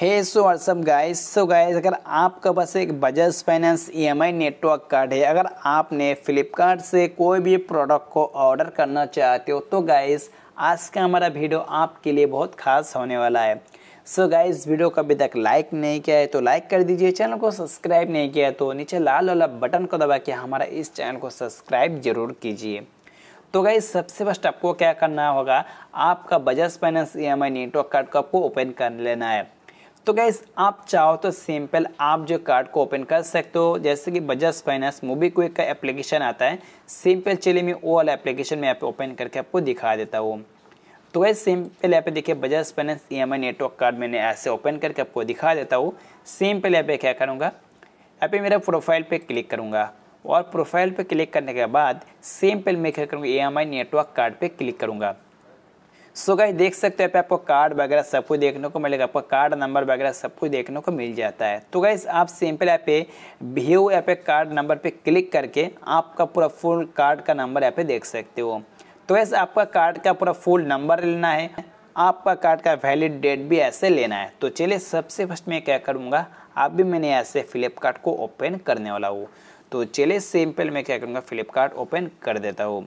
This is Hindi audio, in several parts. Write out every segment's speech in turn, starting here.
हे so what's up guys so guys अगर आपका पास एक Bajaj Finance EMI network card है अगर आपने फ्लिपकार्ट से कोई भी प्रोडक्ट को ऑर्डर करना चाहते हो तो गाइस आज का हमारा वीडियो आपके लिए बहुत खास होने वाला है सो so गाइस वीडियो को अभी तक लाइक नहीं किया है तो लाइक कर दीजिए चैनल को सब्सक्राइब नहीं किया है तो नीचे लाल वाला बटन को दबा के हमारा इस चैनल को सब्सक्राइब जरूर कीजिए तो गाइज सबसे फर्स्ट आपको क्या करना होगा आपका Bajaj Finance E M I network card को आपको ओपन कर लेना है तो गैस आप चाहो तो सिंपल आप जो कार्ड को ओपन कर सकते हो जैसे कि बजाज फाइनेंस मूवी क्विक का एप्लीकेशन आता है सिंपल चलिए मैं वो वाला एप्लीकेशन मैं यहाँ ओपन करके आपको दिखा देता हूँ तो गैस सिंपल यहाँ पे देखिए Bajaj Finance E M I network card मैंने ऐसे ओपन करके आपको दिखा देता हूँ सिंपल यहाँ पे क्या करूँगा यहाँ पे मेरा प्रोफाइल पर क्लिक करूँगा और प्रोफाइल पर क्लिक करने के बाद सिंपल मैं क्या करूँगा E M I network card पर क्लिक करूँगा सो गाइस देख सकते हो आपको कार्ड वगैरह सब कुछ देखने को मिलेगा आपको कार्ड नंबर वगैरह सब कुछ देखने को मिल जाता है तो गाइस आप सिंपल ऐप पे व्यू ऐप पे कार्ड नंबर पे क्लिक करके आपका पूरा फुल कार्ड का नंबर ऐप पे देख सकते हो तो वैसे आपका कार्ड का पूरा फुल नंबर लेना है आपका कार्ड का वैलिड डेट भी ऐसे लेना है तो चलिए सबसे फर्स्ट मैं क्या करूँगा आप भी मैंने ऐसे फ्लिपकार्ट को ओपन करने वाला हूँ तो चलिए सिंपल मैं क्या करूँगा फ्लिपकार्ट ओपन कर देता हूँ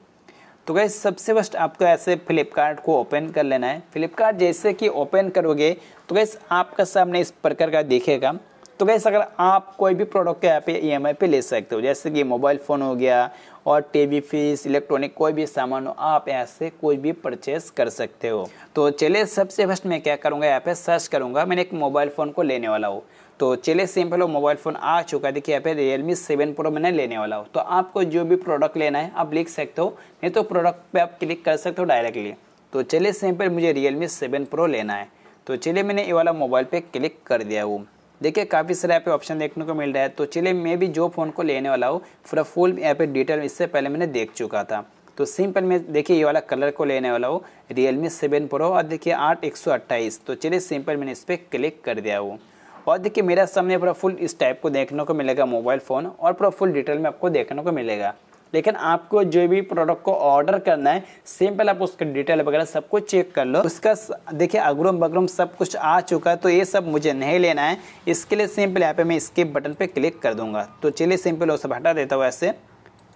तो गए सबसे फर्स्ट आपको ऐसे फ्लिपकार्ट को ओपन कर लेना है फ्लिपकार्ट जैसे कि ओपन करोगे तो गैस आपका सामने इस प्रकार का देखेगा तो गैस अगर आप कोई भी प्रोडक्ट यहाँ पे ई एम पे ले सकते हो जैसे कि मोबाइल फ़ोन हो गया और टीवी फ्रिज इलेक्ट्रॉनिक कोई भी सामान हो आप यहाँ से कोई भी परचेस कर सकते हो तो चलिए सबसे फर्स्ट मैं क्या करूँगा यहाँ पे सर्च करूँगा मैंने एक मोबाइल फ़ोन को लेने वाला हूँ तो चलिए सिंपल हो मोबाइल फ़ोन आ चुका है देखिए यहाँ पे रियलमी सेवन प्रो मैंने लेने वाला हूँ तो आपको जो भी प्रोडक्ट लेना है आप लिख सकते हो नहीं तो प्रोडक्ट पे आप क्लिक कर सकते हो डायरेक्टली तो चलिए सिंपल मुझे रियलमी सेवन प्रो लेना है तो चलिए मैंने ये वाला मोबाइल पे क्लिक कर दिया हूँ देखिए काफ़ी सारे यहाँ पे ऑप्शन देखने को मिल रहा है तो चलिए मैं भी जो फ़ोन को लेने वाला हूँ पूरा फुल यहाँ पे डिटेल इससे पहले मैंने देख चुका था तो सिंपल मैं देखिए ये वाला कलर को लेने वाला हूँ रियलमी सेवन प्रो और देखिए आठ एक सौ अट्ठाईस तो चलिए सिंपल मैंने इस पर क्लिक कर दिया हूँ और देखिए मेरा सामने पूरा फुल इस टाइप को देखने को मिलेगा मोबाइल फ़ोन और पूरा फुल डिटेल में आपको देखने को मिलेगा लेकिन आपको जो भी प्रोडक्ट को ऑर्डर करना है पहले आप उसका डिटेल वगैरह सब कुछ चेक कर लो उसका देखिए अगरुम बगरुम सब कुछ आ चुका है तो ये सब मुझे नहीं लेना है इसके लिए सिंपल यहाँ पे मैं स्किप बटन पे क्लिक कर दूंगा तो चलिए सिंपल वो सब हटा देता हूँ ऐसे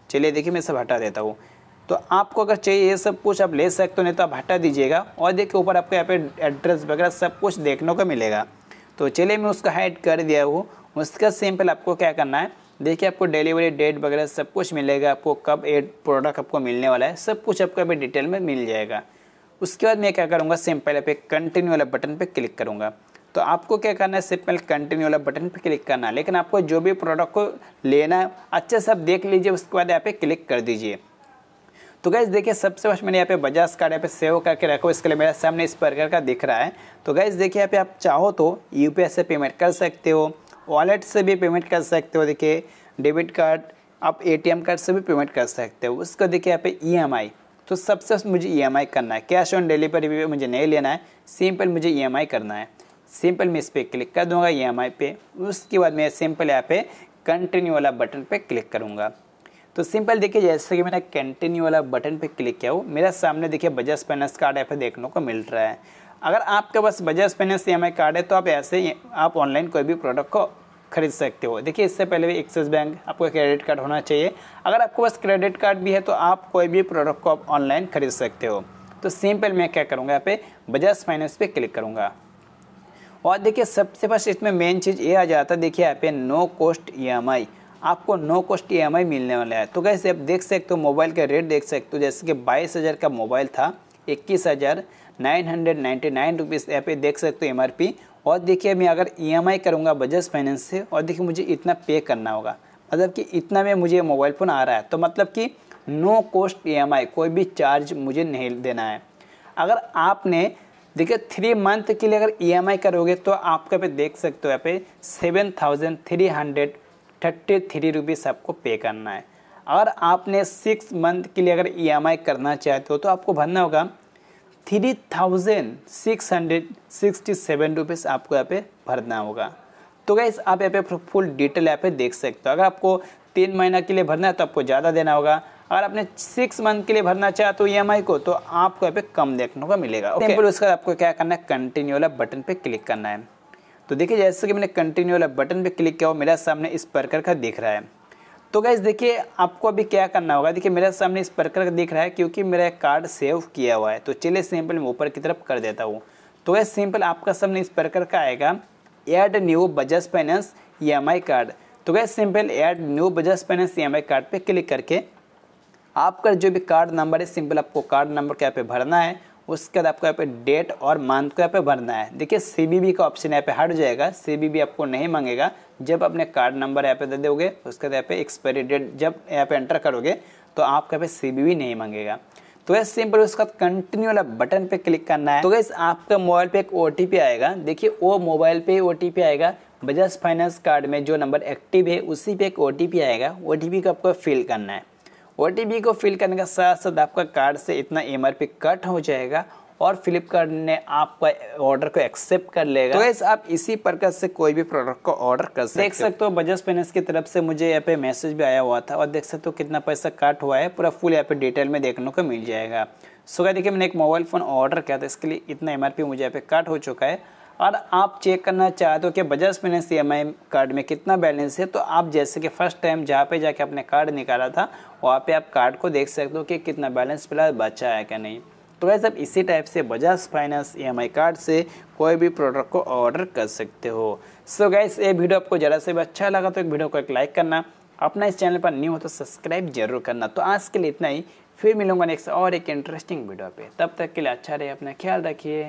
चलिए देखिए मैं सब हटा देता हूँ तो आपको अगर चाहिए ये सब कुछ आप ले सकते हो नहीं तो आप हटा दीजिएगा और देखिए ऊपर आपको यहाँ पे एड्रेस वगैरह सब कुछ देखने को मिलेगा तो चलिए मैं उसका हाइड कर दिया हूँ उसका सिंपल आपको क्या करना है देखिए आपको डिलीवरी डेट वगैरह सब कुछ मिलेगा आपको कब एड प्रोडक्ट आपको मिलने वाला है सब कुछ आपको अभी डिटेल में मिल जाएगा उसके बाद मैं क्या करूँगा सिंपल पे कंटिन्यू वाला बटन पे क्लिक करूँगा तो आपको क्या करना है सिंपल कंटिन्यू वाला बटन पे क्लिक करना है लेकिन आपको जो भी प्रोडक्ट को लेना है अच्छे से आप देख लीजिए उसके बाद यहाँ पे क्लिक कर दीजिए तो गैस देखिए सबसे फर्स्ट मैंने यहाँ पे बजाज कार्ड यहाँ पे सेव करके रखो इसके लिए मेरा सामने इस प्रकार का दिख रहा है तो गैस देखिए यहाँ पे आप चाहो तो यू से पेमेंट कर सकते हो वॉलेट से भी पेमेंट कर सकते हो देखिए डेबिट कार्ड आप ए कार्ड से भी पेमेंट कर सकते हो उसको देखिए यहाँ पे ई e तो सबसे मुझे ई e करना है कैश ऑन डिलीवरी भी मुझे नहीं लेना है सिंपल मुझे ई e करना है सिंपल मैं इस पर क्लिक कर दूंगा ई पे उसके बाद मैं सिंपल यहाँ पे कंटिन्यू वाला बटन पे क्लिक करूँगा तो सिंपल देखिए जैसे कि मैंने कंटिन्यू वाला बटन पे क्लिक किया हो मेरा सामने देखिए बजाज फाइनेंस कार्ड ऐप देखने को मिल रहा है अगर आपके पास Bajaj Finance E M card है तो आप ऐसे आप ऑनलाइन कोई भी प्रोडक्ट को खरीद सकते हो देखिए इससे पहले भी एक्सिस बैंक आपका क्रेडिट कार्ड होना चाहिए अगर आपके पास क्रेडिट कार्ड भी है तो आप कोई भी प्रोडक्ट को आप ऑनलाइन खरीद सकते हो तो सिंपल मैं क्या करूँगा यहाँ पे बजाज फाइनेंस पे क्लिक करूँगा और देखिए सबसे फर्स्ट इसमें मेन चीज़ ये आ जाता है देखिए यहाँ पे नो कॉस्ट ई आपको नो कॉस्ट ई मिलने वाला है तो कैसे आप देख सकते हो मोबाइल का रेट देख सकते हो जैसे कि बाईस हज़ार का मोबाइल था इक्कीस हज़ार nine hundred ninety nine rupees यहाँ पे देख सकते हो एम और देखिए मैं अगर ई करूँगा बजाज फाइनेंस से और देखिए मुझे इतना पे करना होगा मतलब कि इतना में मुझे मोबाइल फ़ोन आ रहा है तो मतलब कि नो कॉस्ट ई कोई भी चार्ज मुझे नहीं देना है अगर आपने देखिए थ्री मंथ के लिए अगर ई e करोगे तो आपके पे देख सकते हो यहाँ पे seven thousand three hundred thirty three rupees आपको पे करना है और आपने सिक्स मंथ के लिए अगर ई e करना चाहते हो तो आपको भरना होगा three thousand six hundred sixty seven rupees आपको यहाँ पे भरना होगा तो गैस आप यहाँ पे फुल डिटेल यहाँ पे देख सकते हो अगर आपको तीन महीना के लिए भरना है तो आपको ज़्यादा देना होगा अगर आपने सिक्स मंथ के लिए भरना चाहते हो तो ई e को तो आपको यहाँ पे कम देखने को मिलेगा सिंपल उसका आपको क्या करना है कंटिन्यू वाला बटन पे क्लिक करना है तो देखिए जैसे कि मैंने कंटिन्यू वाला बटन पे क्लिक किया हो मेरा सामने इस परकर का दिख रहा है तो गैस देखिए आपको अभी क्या करना होगा देखिए मेरा सामने इस परकर का दिख रहा है क्योंकि मेरा कार्ड सेव किया हुआ है तो चलिए सिंपल मैं ऊपर की तरफ कर देता हूँ तो गैस सिंपल आपका सामने इस परकर का आएगा add new Bajaj Finance E card तो guys simple add new Bajaj Finance E card पर क्लिक करके आपका जो भी कार्ड नंबर है सिंपल आपको कार्ड नंबर यहाँ पे भरना है उसके बाद आपको यहाँ पे डेट और मंथ को यहाँ पे भरना है देखिए सी का ऑप्शन यहाँ पे हट जाएगा सी आपको नहीं मांगेगा जब अपने कार्ड नंबर यहाँ पे दे दोगे उसके बाद यहाँ पे एक्सपायरी डेट जब यहाँ पे एंटर करोगे तो आप यहाँ पे सी नहीं मांगेगा तो यह सिंपल उसका कंटिन्यू वाला बटन पे क्लिक करना है तो वैसे आपका मोबाइल पे एक ओ आएगा देखिए वो मोबाइल पे ओ आएगा बजाज फाइनेंस कार्ड में जो नंबर एक्टिव है उसी पे एक ओ आएगा ओ को आपको फिल करना है ओ को फिल करने का साथ साथ आपका कार्ड से इतना एम कट हो जाएगा और फ्लिपकार्ट ने आपका ऑर्डर को एक्सेप्ट कर लेगा तो इस आप इसी प्रकार से कोई भी प्रोडक्ट को ऑर्डर कर सकते देख सकते हो बजाज फाइनेंस की तरफ से मुझे यहाँ पे मैसेज भी आया हुआ था और देख सकते हो कितना पैसा काट हुआ है पूरा फुल यहाँ पे डिटेल में देखने को मिल जाएगा सो क्या देखिए मैंने एक मोबाइल फ़ोन ऑर्डर किया था इसके लिए इतना एम मुझे यहाँ पे काट हो चुका है और आप चेक करना चाहते हो कि बजाज फाइनेंस ई कार्ड में कितना बैलेंस है तो आप जैसे कि फर्स्ट टाइम जहाँ पे जाके अपने कार्ड निकाला था वहाँ पे आप कार्ड को देख सकते हो कि कितना बैलेंस फिलहाल बचा है क्या नहीं तो वैसे आप इसी टाइप से बजाज फाइनेंस ई कार्ड से कोई भी प्रोडक्ट को ऑर्डर कर सकते हो सो गैस ये वीडियो आपको ज़रा से भी अच्छा लगा तो एक वीडियो को एक लाइक करना अपना इस चैनल पर न्यू हो तो सब्सक्राइब जरूर करना तो आज के लिए इतना ही फिर मिलूंगा नेक्स्ट और एक इंटरेस्टिंग वीडियो पे तब तक के लिए अच्छा रहे अपना ख्याल रखिए